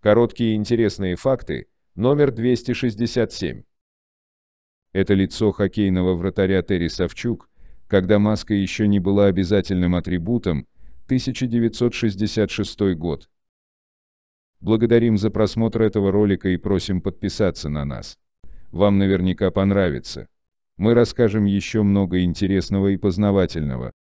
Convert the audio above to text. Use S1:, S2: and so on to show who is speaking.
S1: Короткие интересные факты, номер 267. Это лицо хоккейного вратаря Терри Савчук, когда маска еще не была обязательным атрибутом, 1966 год. Благодарим за просмотр этого ролика и просим подписаться на нас. Вам наверняка понравится. Мы расскажем еще много интересного и познавательного.